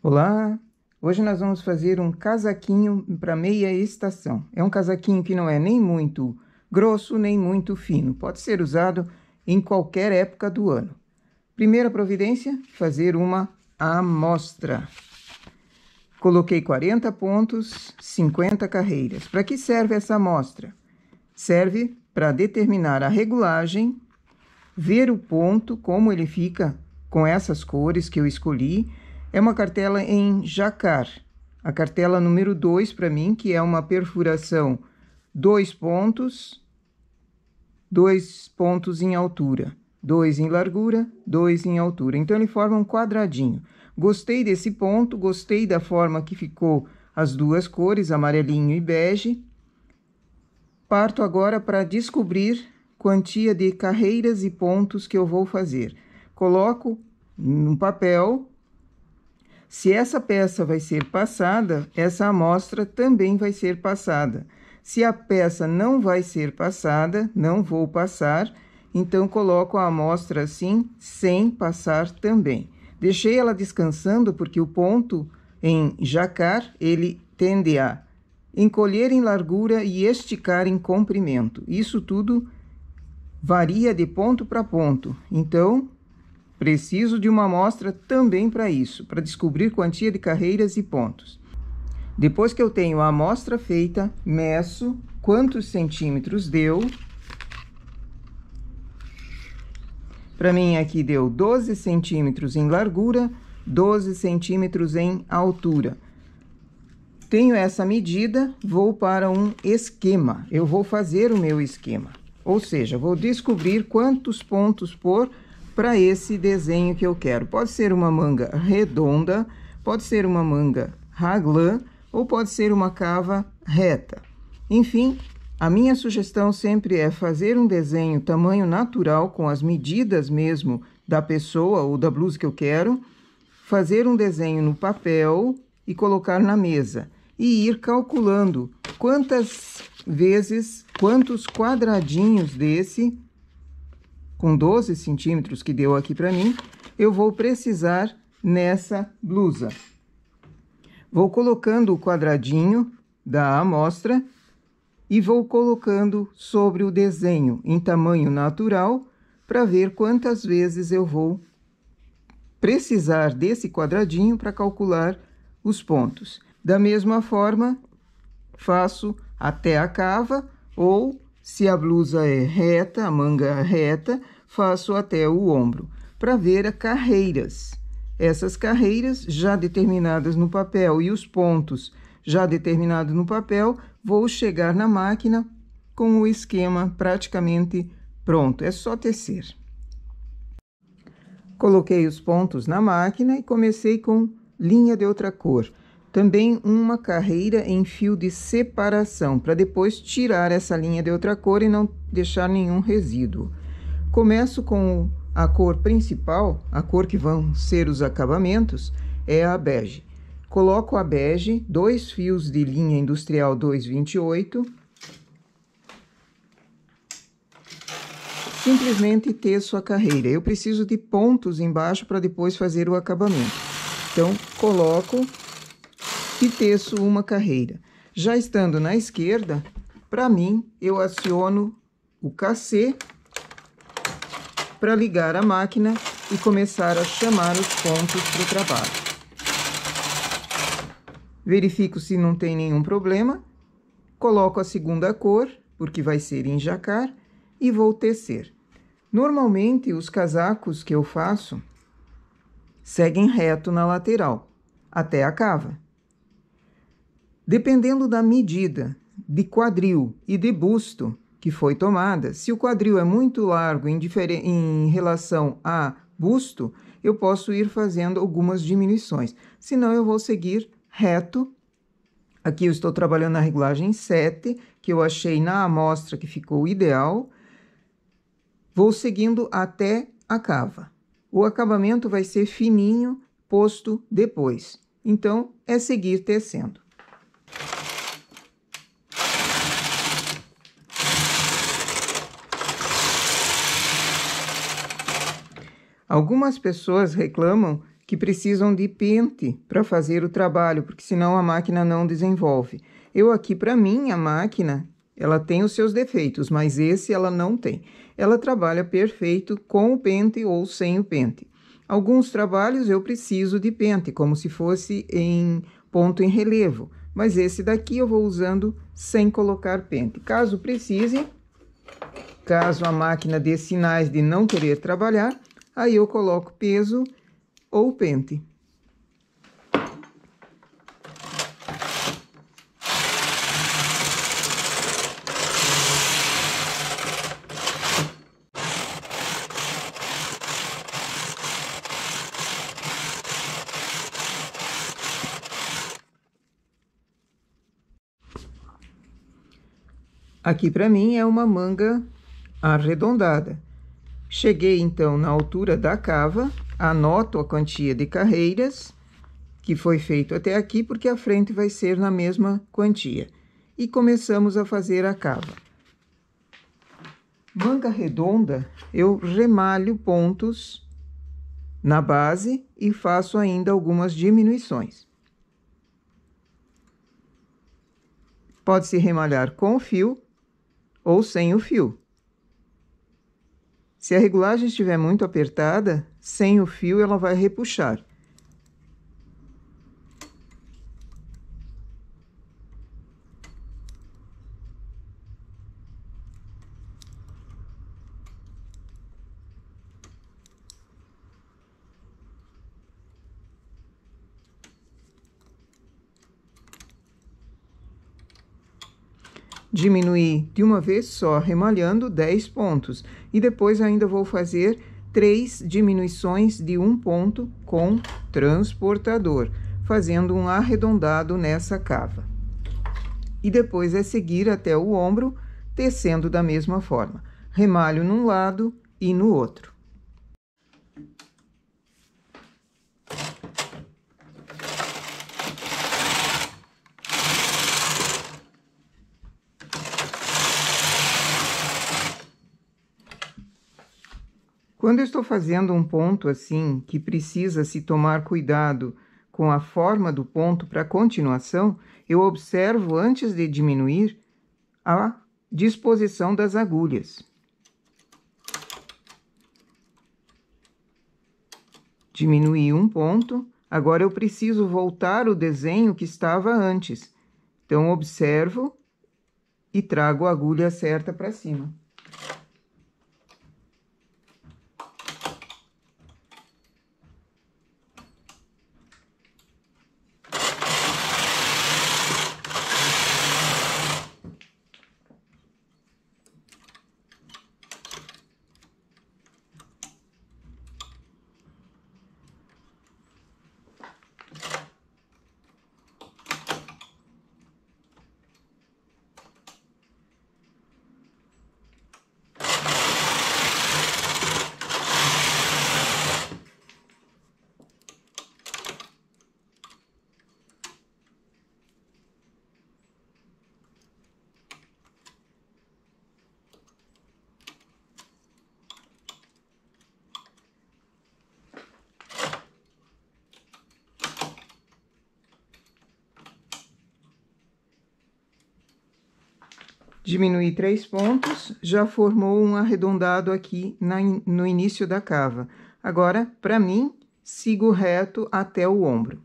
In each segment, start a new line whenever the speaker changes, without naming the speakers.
Olá! Hoje nós vamos fazer um casaquinho para meia estação. É um casaquinho que não é nem muito grosso, nem muito fino. Pode ser usado em qualquer época do ano. Primeira providência, fazer uma amostra. Coloquei 40 pontos, 50 carreiras. Para que serve essa amostra? Serve para determinar a regulagem, ver o ponto, como ele fica com essas cores que eu escolhi, é uma cartela em jacar. A cartela número 2 para mim, que é uma perfuração dois pontos, dois pontos em altura, dois em largura, dois em altura. Então ele forma um quadradinho. Gostei desse ponto, gostei da forma que ficou as duas cores, amarelinho e bege. Parto agora para descobrir quantia de carreiras e pontos que eu vou fazer. Coloco no papel se essa peça vai ser passada, essa amostra também vai ser passada. Se a peça não vai ser passada, não vou passar, então coloco a amostra assim, sem passar também. Deixei ela descansando porque o ponto em jacar, ele tende a encolher em largura e esticar em comprimento. Isso tudo varia de ponto para ponto. Então, Preciso de uma amostra também para isso, para descobrir quantia de carreiras e pontos. Depois que eu tenho a amostra feita, meço quantos centímetros deu. Para mim aqui deu 12 centímetros em largura, 12 centímetros em altura. Tenho essa medida, vou para um esquema. Eu vou fazer o meu esquema, ou seja, vou descobrir quantos pontos por para esse desenho que eu quero. Pode ser uma manga redonda, pode ser uma manga raglan ou pode ser uma cava reta. Enfim, a minha sugestão sempre é fazer um desenho tamanho natural com as medidas mesmo da pessoa ou da blusa que eu quero, fazer um desenho no papel e colocar na mesa e ir calculando quantas vezes, quantos quadradinhos desse com 12 centímetros que deu aqui para mim, eu vou precisar nessa blusa. Vou colocando o quadradinho da amostra e vou colocando sobre o desenho em tamanho natural para ver quantas vezes eu vou precisar desse quadradinho para calcular os pontos. Da mesma forma, faço até a cava ou se a blusa é reta, a manga é reta, faço até o ombro, para ver as carreiras. Essas carreiras já determinadas no papel e os pontos já determinados no papel, vou chegar na máquina com o esquema praticamente pronto, é só tecer. Coloquei os pontos na máquina e comecei com linha de outra cor também uma carreira em fio de separação, para depois tirar essa linha de outra cor e não deixar nenhum resíduo. Começo com a cor principal, a cor que vão ser os acabamentos, é a bege. Coloco a bege, dois fios de linha industrial 228, simplesmente teço a carreira. Eu preciso de pontos embaixo para depois fazer o acabamento. Então, coloco e teço uma carreira. Já estando na esquerda, para mim, eu aciono o KC para ligar a máquina e começar a chamar os pontos para o trabalho. Verifico se não tem nenhum problema, coloco a segunda cor, porque vai ser em jacar, e vou tecer. Normalmente, os casacos que eu faço seguem reto na lateral, até a cava. Dependendo da medida de quadril e de busto que foi tomada, se o quadril é muito largo em, em relação a busto, eu posso ir fazendo algumas diminuições. Senão, eu vou seguir reto. Aqui eu estou trabalhando na regulagem 7, que eu achei na amostra que ficou ideal. Vou seguindo até a cava. O acabamento vai ser fininho, posto depois. Então, é seguir tecendo. Algumas pessoas reclamam que precisam de pente para fazer o trabalho, porque senão a máquina não desenvolve. Eu aqui, para mim, a máquina, ela tem os seus defeitos, mas esse ela não tem. Ela trabalha perfeito com o pente ou sem o pente. Alguns trabalhos eu preciso de pente, como se fosse em ponto em relevo, mas esse daqui eu vou usando sem colocar pente. Caso precise, caso a máquina dê sinais de não querer trabalhar, Aí eu coloco peso ou pente. Aqui para mim é uma manga arredondada. Cheguei então na altura da cava, anoto a quantia de carreiras que foi feito até aqui, porque a frente vai ser na mesma quantia. E começamos a fazer a cava. Manga redonda, eu remalho pontos na base e faço ainda algumas diminuições. Pode-se remalhar com fio ou sem o fio. Se a regulagem estiver muito apertada, sem o fio ela vai repuxar. diminuir de uma vez só, remalhando 10 pontos. E depois ainda vou fazer três diminuições de um ponto com transportador, fazendo um arredondado nessa cava. E depois é seguir até o ombro, tecendo da mesma forma. Remalho num lado e no outro. Quando eu estou fazendo um ponto assim, que precisa se tomar cuidado com a forma do ponto para continuação, eu observo antes de diminuir a disposição das agulhas. Diminui um ponto, agora eu preciso voltar o desenho que estava antes. Então, observo e trago a agulha certa para cima. Diminui três pontos, já formou um arredondado aqui na, no início da cava. Agora, para mim, sigo reto até o ombro.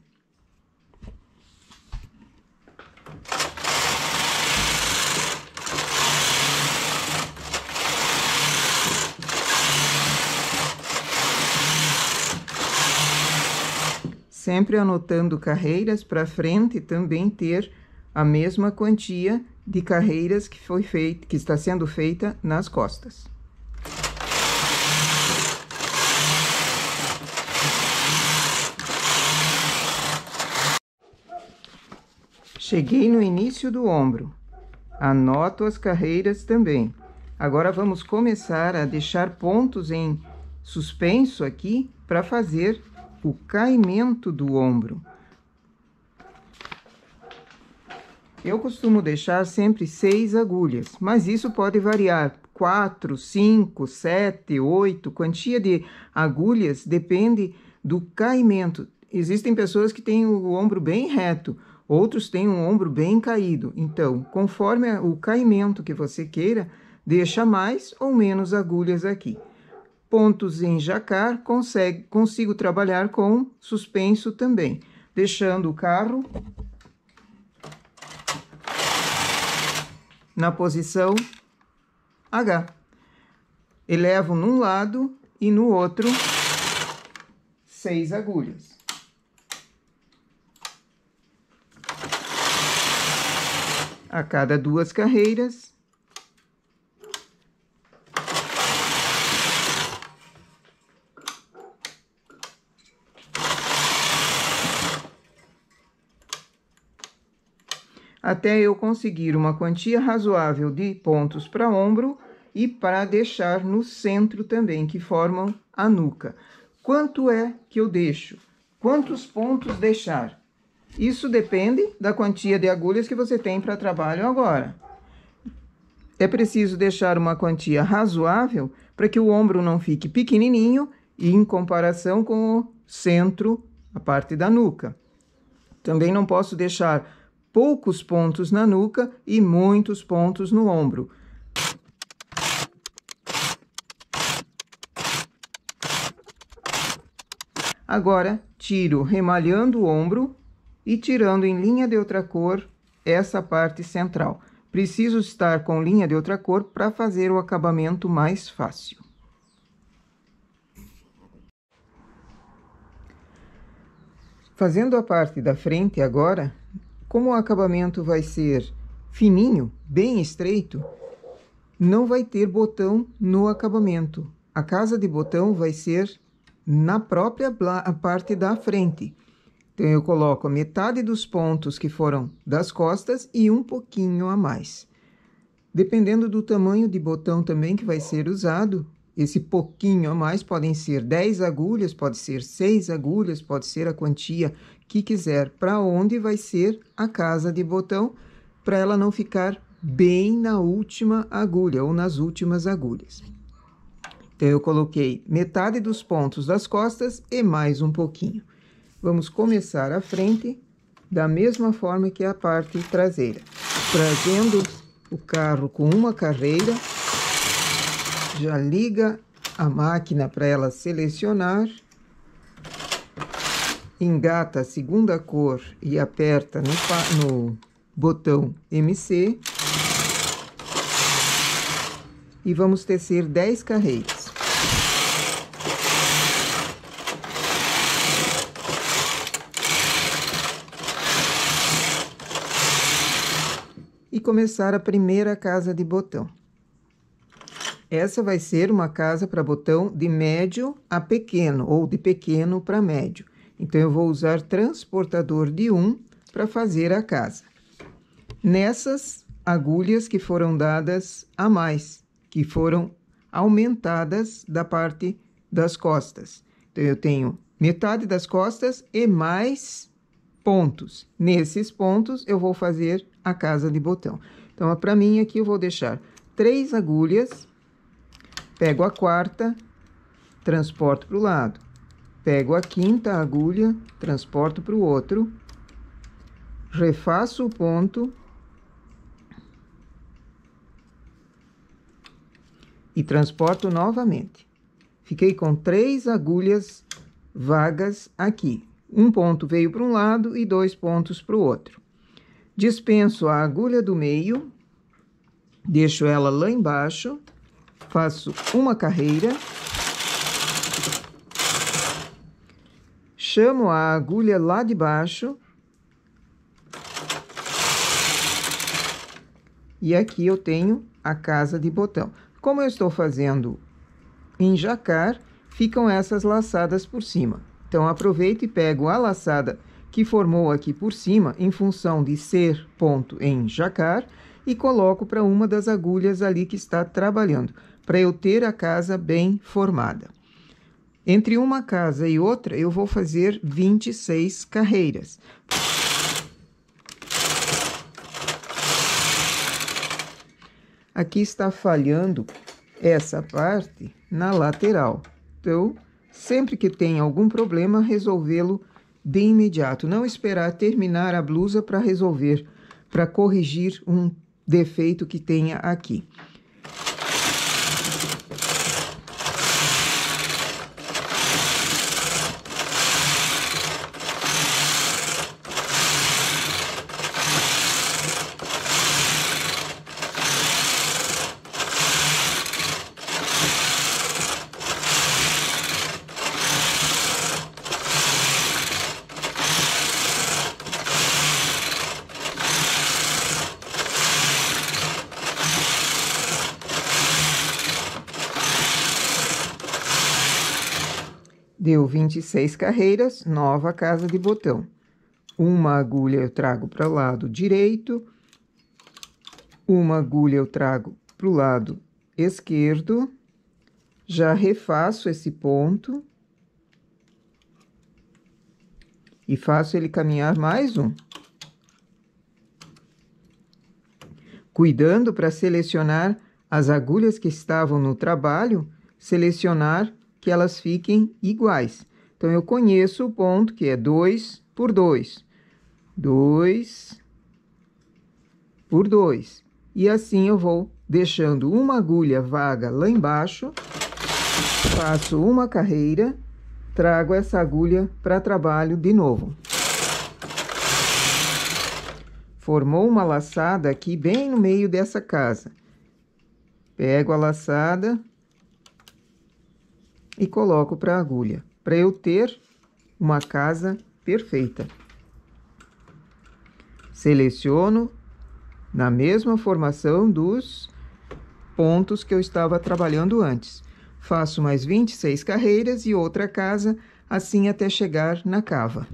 sempre anotando carreiras para frente também ter a mesma quantia de carreiras que foi feito que está sendo feita nas costas. Cheguei no início do ombro. Anoto as carreiras também. Agora vamos começar a deixar pontos em suspenso aqui para fazer o caimento do ombro. Eu costumo deixar sempre seis agulhas, mas isso pode variar. 4, 5, 7, 8, quantia de agulhas depende do caimento. Existem pessoas que têm o ombro bem reto, outros têm um ombro bem caído. Então, conforme o caimento que você queira, deixa mais ou menos agulhas aqui. Pontos em jacar, consegue, consigo trabalhar com suspenso também, deixando o carro na posição H. Elevo num lado e no outro seis agulhas. A cada duas carreiras, até eu conseguir uma quantia razoável de pontos para ombro e para deixar no centro também, que formam a nuca. Quanto é que eu deixo? Quantos pontos deixar? Isso depende da quantia de agulhas que você tem para trabalho agora. É preciso deixar uma quantia razoável para que o ombro não fique pequenininho e em comparação com o centro, a parte da nuca. Também não posso deixar poucos pontos na nuca e muitos pontos no ombro. Agora, tiro remalhando o ombro e tirando em linha de outra cor essa parte central. Preciso estar com linha de outra cor para fazer o acabamento mais fácil. Fazendo a parte da frente agora, como o acabamento vai ser fininho, bem estreito, não vai ter botão no acabamento. A casa de botão vai ser na própria parte da frente. Então, eu coloco a metade dos pontos que foram das costas e um pouquinho a mais. Dependendo do tamanho de botão também que vai ser usado, esse pouquinho a mais podem ser 10 agulhas, pode ser 6 agulhas, pode ser a quantia que quiser, para onde vai ser a casa de botão, para ela não ficar bem na última agulha ou nas últimas agulhas. Então, eu coloquei metade dos pontos das costas e mais um pouquinho. Vamos começar a frente da mesma forma que a parte traseira, trazendo o carro com uma carreira, já liga a máquina para ela selecionar engata a segunda cor e aperta no, no botão MC. E vamos tecer 10 carreiras. E começar a primeira casa de botão. Essa vai ser uma casa para botão de médio a pequeno, ou de pequeno para médio. Então, eu vou usar transportador de 1 para fazer a casa. Nessas agulhas que foram dadas a mais, que foram aumentadas da parte das costas. Então, eu tenho metade das costas e mais pontos. Nesses pontos, eu vou fazer a casa de botão. Então, para mim, aqui eu vou deixar três agulhas, pego a quarta, transporto para o lado. Pego a quinta agulha, transporto para o outro, refaço o ponto e transporto novamente. Fiquei com três agulhas vagas aqui. Um ponto veio para um lado e dois pontos para o outro. Dispenso a agulha do meio, deixo ela lá embaixo, faço uma carreira chamo a agulha lá de baixo. E aqui eu tenho a casa de botão. Como eu estou fazendo em jacar, ficam essas laçadas por cima. Então, aproveito e pego a laçada que formou aqui por cima, em função de ser ponto em jacar, e coloco para uma das agulhas ali que está trabalhando, para eu ter a casa bem formada. Entre uma casa e outra, eu vou fazer 26 carreiras. Aqui está falhando essa parte na lateral. Então, sempre que tem algum problema, resolvê-lo de imediato. Não esperar terminar a blusa para resolver, para corrigir um defeito que tenha aqui. 26 carreiras, nova casa de botão. Uma agulha eu trago para o lado direito, uma agulha eu trago para o lado esquerdo, já refaço esse ponto e faço ele caminhar mais um. Cuidando para selecionar as agulhas que estavam no trabalho, selecionar que elas fiquem iguais. Então, eu conheço o ponto que é 2 por 2. 2 por 2. E assim eu vou deixando uma agulha vaga lá embaixo, faço uma carreira, trago essa agulha para trabalho de novo. Formou uma laçada aqui bem no meio dessa casa. Pego a laçada e coloco para a agulha para eu ter uma casa perfeita. Seleciono na mesma formação dos pontos que eu estava trabalhando antes. Faço mais 26 carreiras e outra casa, assim até chegar na cava.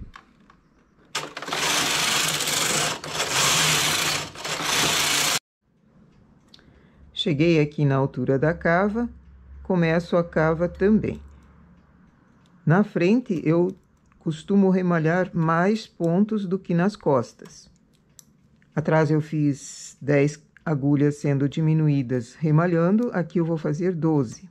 Cheguei aqui na altura da cava, começo a cava também. Na frente, eu costumo remalhar mais pontos do que nas costas. Atrás eu fiz 10 agulhas sendo diminuídas remalhando, aqui eu vou fazer 12.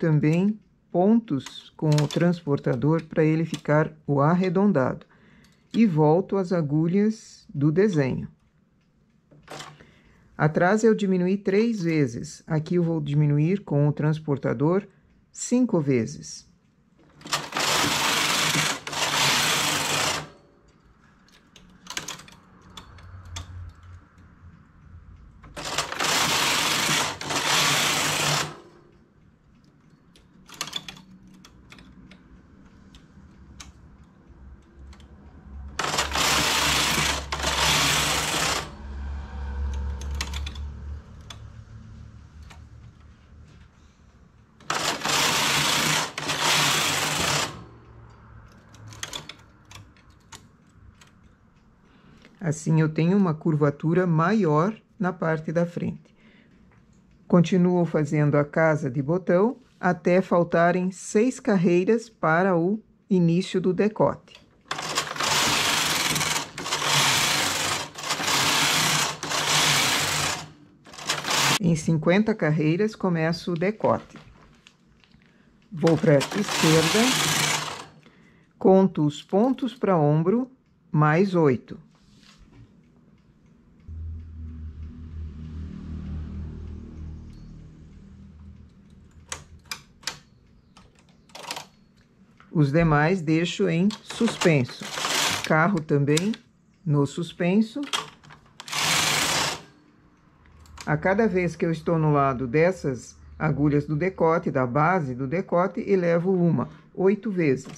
também pontos com o transportador para ele ficar o arredondado e volto as agulhas do desenho. Atrás eu diminuí três vezes, aqui eu vou diminuir com o transportador cinco vezes. Assim, eu tenho uma curvatura maior na parte da frente. Continuo fazendo a casa de botão até faltarem seis carreiras para o início do decote. Em 50 carreiras começo o decote. Vou para a esquerda, conto os pontos para ombro, mais 8. Os demais deixo em suspenso. Carro também no suspenso. A cada vez que eu estou no lado dessas agulhas do decote, da base do decote, elevo uma, oito vezes.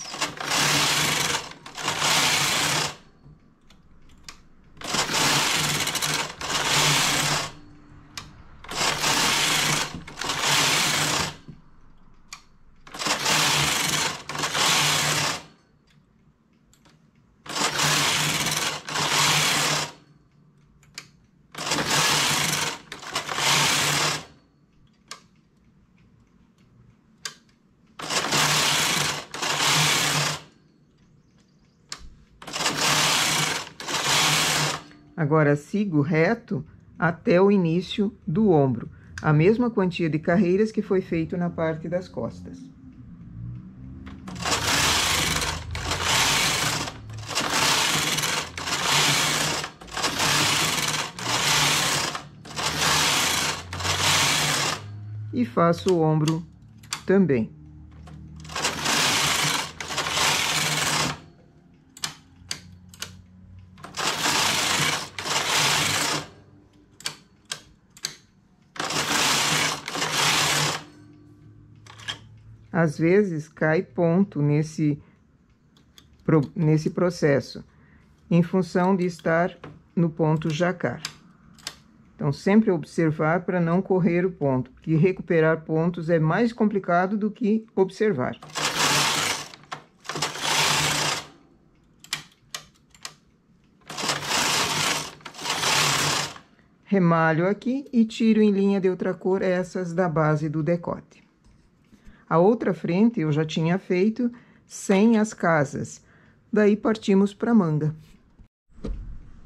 sigo reto até o início do ombro, a mesma quantia de carreiras que foi feito na parte das costas. E faço o ombro também. às vezes cai ponto nesse, nesse processo, em função de estar no ponto jacar. Então, sempre observar para não correr o ponto, porque recuperar pontos é mais complicado do que observar. Remalho aqui e tiro em linha de outra cor essas da base do decote. A outra frente eu já tinha feito sem as casas. Daí partimos para manga.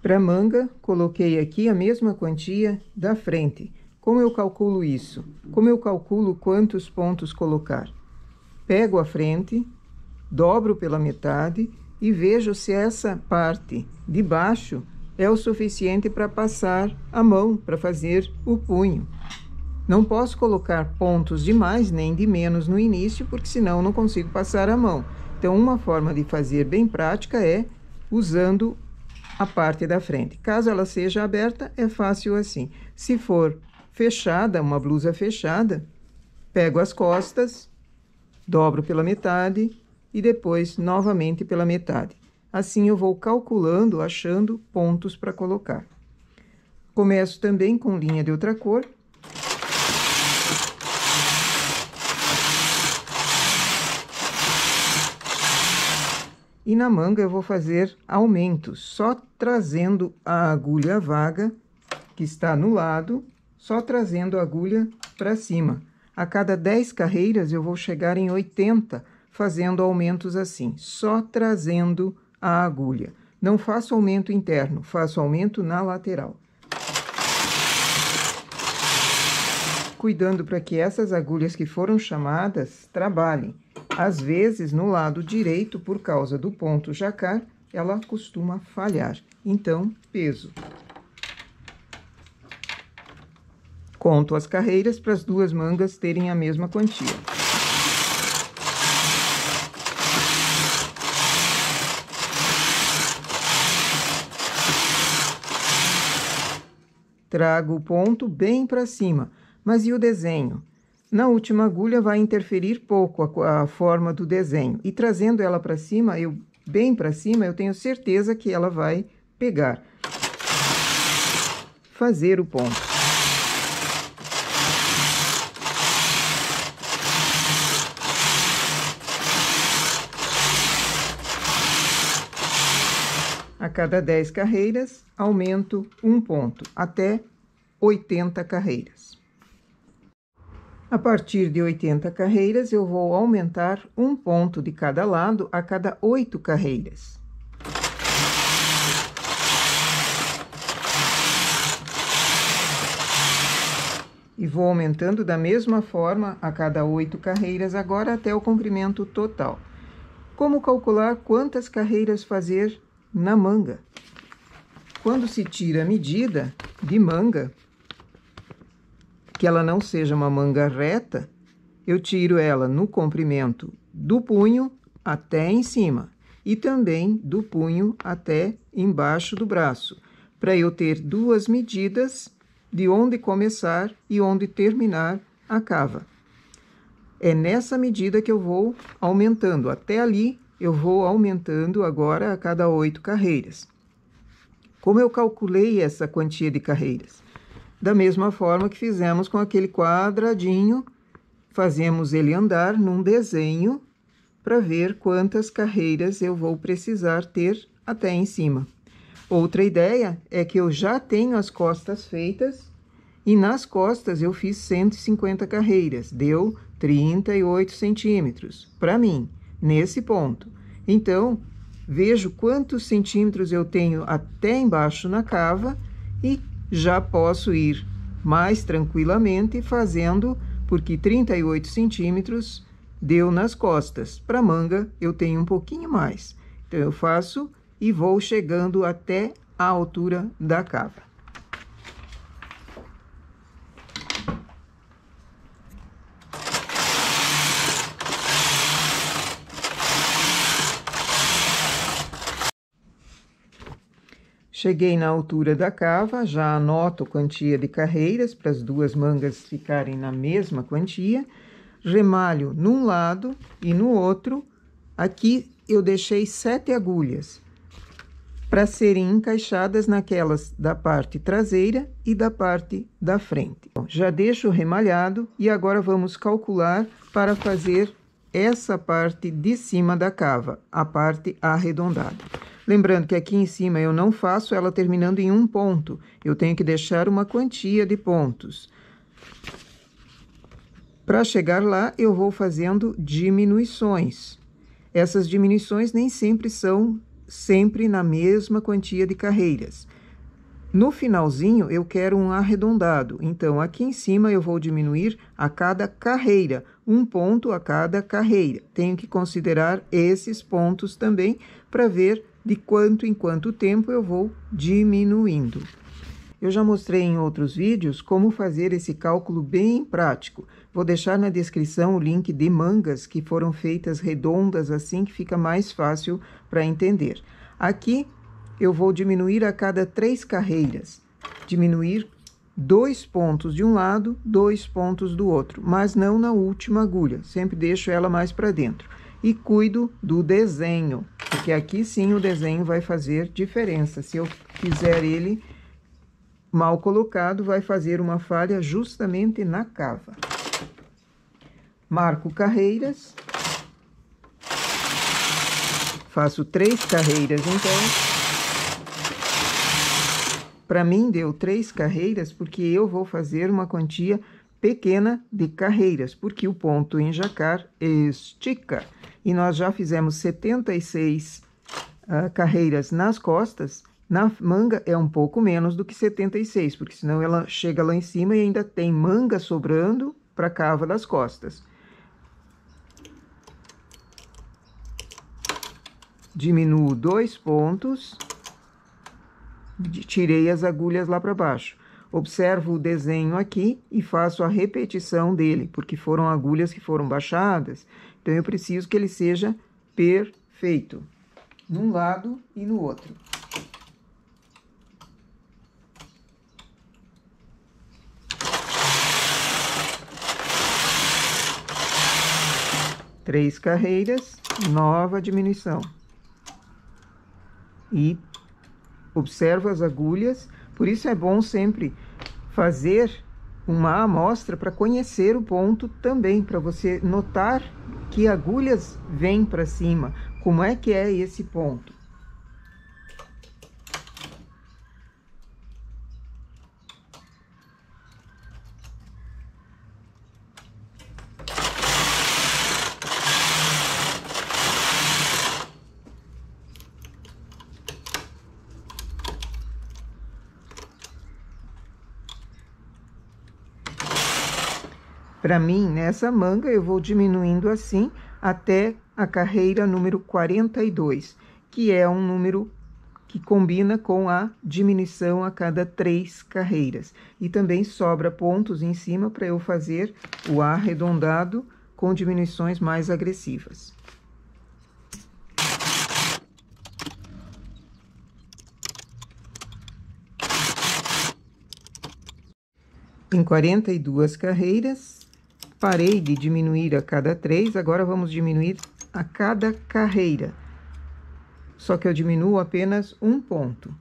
Para manga, coloquei aqui a mesma quantia da frente. Como eu calculo isso? Como eu calculo quantos pontos colocar? Pego a frente, dobro pela metade e vejo se essa parte de baixo é o suficiente para passar a mão, para fazer o punho. Não posso colocar pontos de mais nem de menos no início, porque senão não consigo passar a mão. Então, uma forma de fazer bem prática é usando a parte da frente. Caso ela seja aberta, é fácil assim. Se for fechada, uma blusa fechada, pego as costas, dobro pela metade e depois novamente pela metade. Assim eu vou calculando, achando pontos para colocar. Começo também com linha de outra cor E na manga eu vou fazer aumentos, só trazendo a agulha vaga, que está no lado, só trazendo a agulha para cima. A cada 10 carreiras eu vou chegar em 80, fazendo aumentos assim, só trazendo a agulha. Não faço aumento interno, faço aumento na lateral. cuidando para que essas agulhas que foram chamadas trabalhem. Às vezes, no lado direito, por causa do ponto jacar, ela costuma falhar. Então, peso. Conto as carreiras para as duas mangas terem a mesma quantia. Trago o ponto bem para cima mas e o desenho? Na última agulha vai interferir pouco a, a forma do desenho. E trazendo ela para cima, eu bem para cima, eu tenho certeza que ela vai pegar. Fazer o ponto. A cada 10 carreiras, aumento um ponto, até 80 carreiras. A partir de 80 carreiras, eu vou aumentar um ponto de cada lado a cada oito carreiras. E vou aumentando da mesma forma a cada oito carreiras, agora até o comprimento total. Como calcular quantas carreiras fazer na manga? Quando se tira a medida de manga, que ela não seja uma manga reta, eu tiro ela no comprimento do punho até em cima e também do punho até embaixo do braço, para eu ter duas medidas de onde começar e onde terminar a cava. É nessa medida que eu vou aumentando. Até ali, eu vou aumentando agora a cada oito carreiras. Como eu calculei essa quantia de carreiras? da mesma forma que fizemos com aquele quadradinho, fazemos ele andar num desenho para ver quantas carreiras eu vou precisar ter até em cima. Outra ideia é que eu já tenho as costas feitas e nas costas eu fiz 150 carreiras, deu 38 centímetros para mim, nesse ponto. Então, vejo quantos centímetros eu tenho até embaixo na cava e já posso ir mais tranquilamente fazendo, porque 38 centímetros deu nas costas. Para manga, eu tenho um pouquinho mais. Então, eu faço e vou chegando até a altura da cava. Cheguei na altura da cava, já anoto quantia de carreiras para as duas mangas ficarem na mesma quantia, remalho num lado e no outro. Aqui eu deixei sete agulhas para serem encaixadas naquelas da parte traseira e da parte da frente. Já deixo remalhado e agora vamos calcular para fazer essa parte de cima da cava, a parte arredondada. Lembrando que aqui em cima eu não faço ela terminando em um ponto, eu tenho que deixar uma quantia de pontos. Para chegar lá, eu vou fazendo diminuições. Essas diminuições nem sempre são sempre na mesma quantia de carreiras. No finalzinho, eu quero um arredondado, então aqui em cima eu vou diminuir a cada carreira, um ponto a cada carreira. Tenho que considerar esses pontos também para ver de quanto em quanto tempo eu vou diminuindo. Eu já mostrei em outros vídeos como fazer esse cálculo bem prático. Vou deixar na descrição o link de mangas que foram feitas redondas assim que fica mais fácil para entender. Aqui eu vou diminuir a cada três carreiras. Diminuir dois pontos de um lado, dois pontos do outro, mas não na última agulha, sempre deixo ela mais para dentro e cuido do desenho, porque aqui sim o desenho vai fazer diferença. Se eu fizer ele mal colocado, vai fazer uma falha justamente na cava. Marco carreiras. Faço três carreiras, então. Para mim, deu três carreiras, porque eu vou fazer uma quantia pequena de carreiras, porque o ponto em jacar estica e nós já fizemos 76 uh, ah, carreiras nas costas, na manga é um pouco menos do que 76, porque senão ela chega lá em cima e ainda tem manga sobrando para a cava das costas. Diminuo dois pontos, tirei as agulhas lá para baixo. Observo o desenho aqui e faço a repetição dele, porque foram agulhas que foram baixadas então, eu preciso que ele seja perfeito, num lado e no outro. Três carreiras, nova diminuição. E observa as agulhas, por isso é bom sempre fazer uma amostra para conhecer o ponto também, para você notar que agulhas vêm para cima? Como é que é esse ponto? Para mim, nessa manga, eu vou diminuindo assim até a carreira número 42, que é um número que combina com a diminuição a cada três carreiras. E também sobra pontos em cima para eu fazer o arredondado com diminuições mais agressivas. Em 42 carreiras, Parei de diminuir a cada três, agora vamos diminuir a cada carreira. Só que eu diminuo apenas um ponto.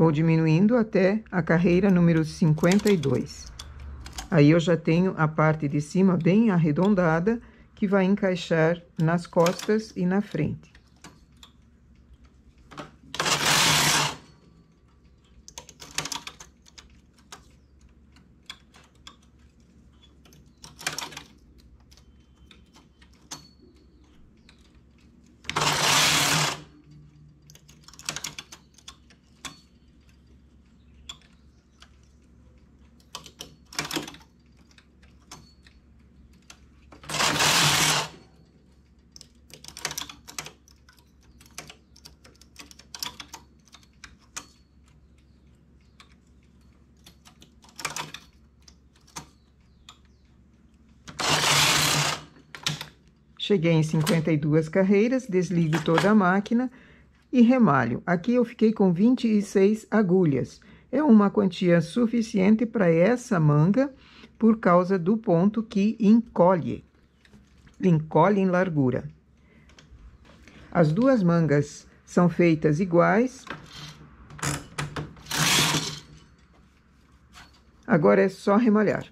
Vou diminuindo até a carreira número 52. Aí eu já tenho a parte de cima bem arredondada, que vai encaixar nas costas e na frente. Cheguei em 52 carreiras, desligo toda a máquina e remalho. Aqui eu fiquei com 26 agulhas. É uma quantia suficiente para essa manga por causa do ponto que encolhe, encolhe em largura. As duas mangas são feitas iguais. Agora é só remalhar.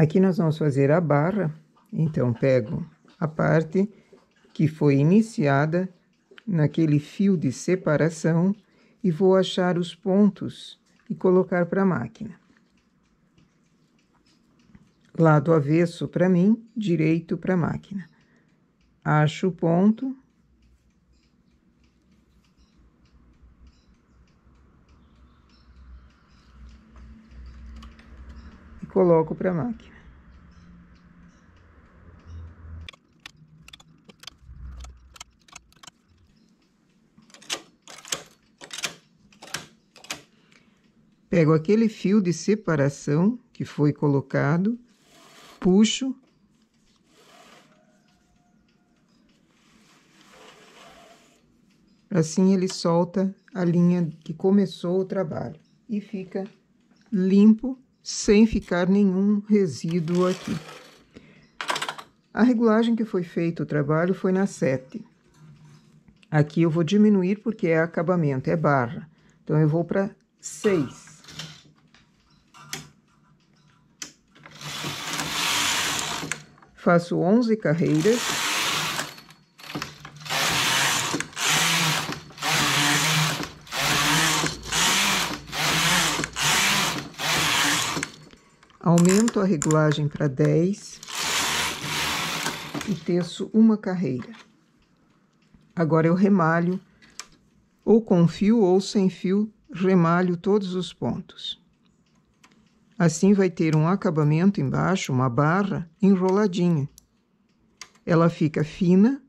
Aqui nós vamos fazer a barra, então pego a parte que foi iniciada naquele fio de separação e vou achar os pontos e colocar para a máquina. Lado avesso para mim, direito para a máquina. Acho o ponto, coloco para a máquina. Pego aquele fio de separação que foi colocado, puxo Assim ele solta a linha que começou o trabalho e fica limpo sem ficar nenhum resíduo aqui. A regulagem que foi feito o trabalho foi na 7. Aqui eu vou diminuir porque é acabamento, é barra. Então, eu vou para 6. Faço 11 carreiras. aumento a regulagem para 10 e teço uma carreira. Agora eu remalho, ou com fio ou sem fio, remalho todos os pontos. Assim vai ter um acabamento embaixo, uma barra enroladinha. Ela fica fina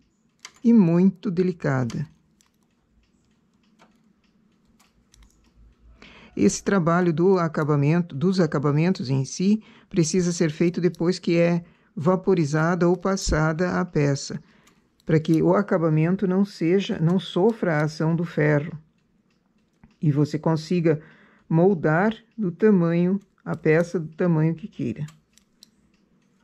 e muito delicada. Esse trabalho do acabamento, dos acabamentos em si, precisa ser feito depois que é vaporizada ou passada a peça, para que o acabamento não seja, não sofra a ação do ferro e você consiga moldar do tamanho a peça do tamanho que queira.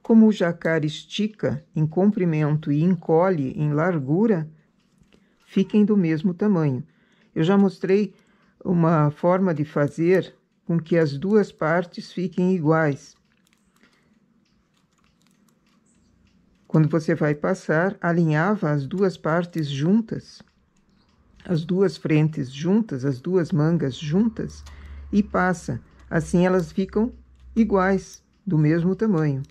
Como o jacar estica em comprimento e encolhe em largura, fiquem do mesmo tamanho. Eu já mostrei uma forma de fazer com que as duas partes fiquem iguais. Quando você vai passar, alinhava as duas partes juntas, as duas frentes juntas, as duas mangas juntas e passa. Assim elas ficam iguais, do mesmo tamanho.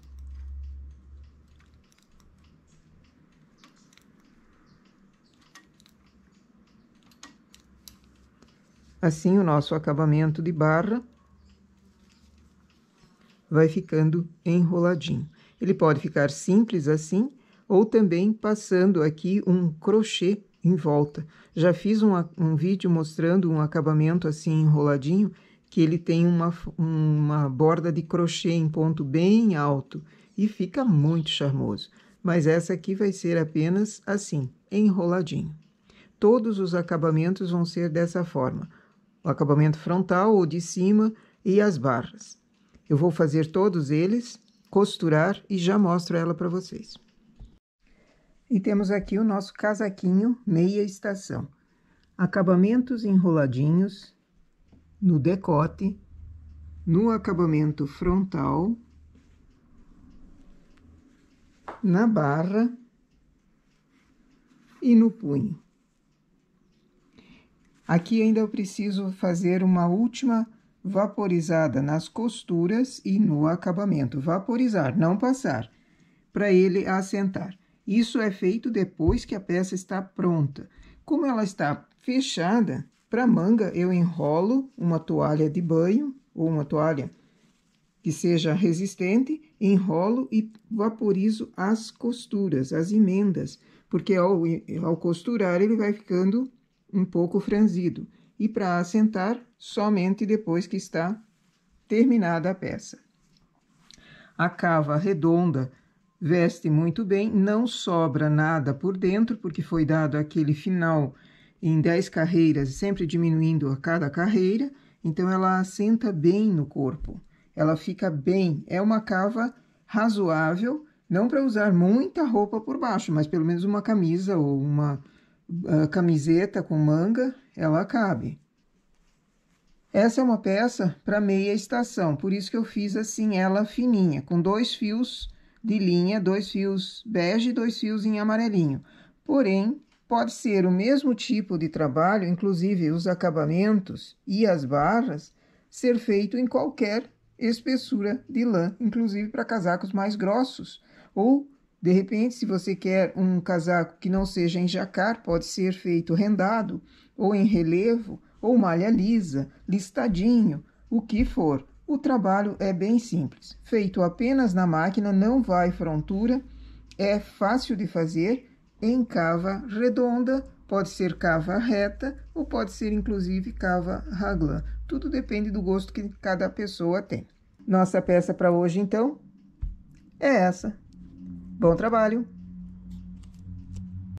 Assim, o nosso acabamento de barra vai ficando enroladinho. Ele pode ficar simples assim, ou também passando aqui um crochê em volta. Já fiz um, um vídeo mostrando um acabamento assim enroladinho, que ele tem uma, uma borda de crochê em ponto bem alto e fica muito charmoso. Mas essa aqui vai ser apenas assim, enroladinho. Todos os acabamentos vão ser dessa forma o acabamento frontal ou de cima e as barras. Eu vou fazer todos eles, costurar e já mostro ela para vocês. E temos aqui o nosso casaquinho meia estação. Acabamentos enroladinhos no decote, no acabamento frontal, na barra e no punho. Aqui ainda eu preciso fazer uma última vaporizada nas costuras e no acabamento. Vaporizar, não passar, para ele assentar. Isso é feito depois que a peça está pronta. Como ela está fechada, para manga eu enrolo uma toalha de banho ou uma toalha que seja resistente, enrolo e vaporizo as costuras, as emendas, porque ao, ao costurar ele vai ficando um pouco franzido, e para assentar somente depois que está terminada a peça. A cava redonda veste muito bem, não sobra nada por dentro, porque foi dado aquele final em 10 carreiras, sempre diminuindo a cada carreira, então ela assenta bem no corpo, ela fica bem, é uma cava razoável, não para usar muita roupa por baixo, mas pelo menos uma camisa ou uma camiseta com manga, ela cabe. Essa é uma peça para meia estação, por isso que eu fiz assim ela fininha, com dois fios de linha, dois fios bege e dois fios em amarelinho. Porém, pode ser o mesmo tipo de trabalho, inclusive os acabamentos e as barras, ser feito em qualquer espessura de lã, inclusive para casacos mais grossos ou de repente, se você quer um casaco que não seja em jacar, pode ser feito rendado, ou em relevo, ou malha lisa, listadinho, o que for. O trabalho é bem simples. Feito apenas na máquina, não vai frontura, é fácil de fazer em cava redonda, pode ser cava reta ou pode ser inclusive cava raglan. Tudo depende do gosto que cada pessoa tem. Nossa peça para hoje, então, é essa. Bom trabalho!